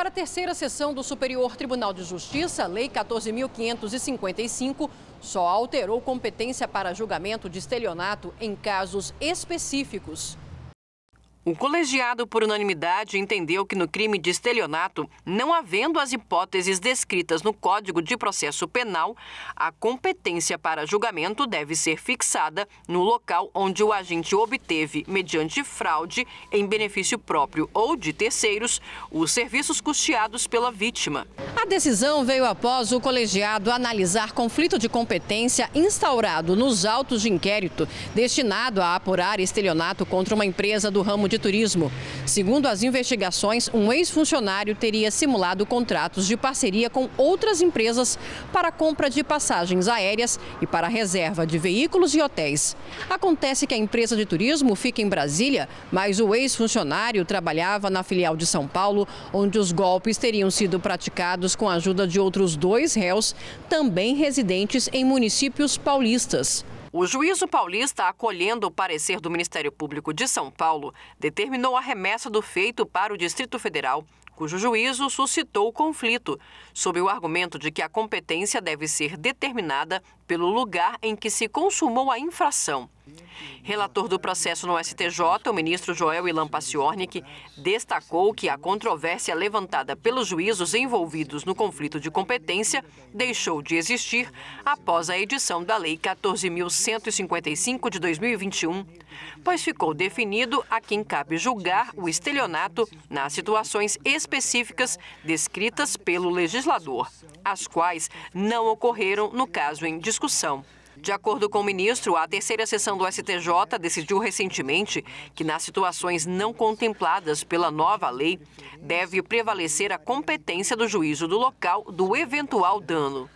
Para a terceira sessão do Superior Tribunal de Justiça, a Lei 14.555 só alterou competência para julgamento de estelionato em casos específicos. O colegiado, por unanimidade, entendeu que no crime de estelionato, não havendo as hipóteses descritas no Código de Processo Penal, a competência para julgamento deve ser fixada no local onde o agente obteve, mediante fraude, em benefício próprio ou de terceiros, os serviços custeados pela vítima. A decisão veio após o colegiado analisar conflito de competência instaurado nos autos de inquérito destinado a apurar estelionato contra uma empresa do ramo de turismo. Segundo as investigações, um ex-funcionário teria simulado contratos de parceria com outras empresas para compra de passagens aéreas e para reserva de veículos e hotéis. Acontece que a empresa de turismo fica em Brasília, mas o ex-funcionário trabalhava na filial de São Paulo, onde os golpes teriam sido praticados presos com a ajuda de outros dois réus, também residentes em municípios paulistas. O juízo paulista, acolhendo o parecer do Ministério Público de São Paulo, determinou a remessa do feito para o Distrito Federal, cujo juízo suscitou conflito, sob o argumento de que a competência deve ser determinada pelo lugar em que se consumou a infração. Relator do processo no STJ, o ministro Joel Ilan Paciornik, destacou que a controvérsia levantada pelos juízos envolvidos no conflito de competência deixou de existir após a edição da Lei 14.155 de 2021, pois ficou definido a quem cabe julgar o estelionato nas situações específicas descritas pelo legislador, as quais não ocorreram no caso em discussão. De acordo com o ministro, a terceira sessão do STJ decidiu recentemente que, nas situações não contempladas pela nova lei, deve prevalecer a competência do juízo do local do eventual dano.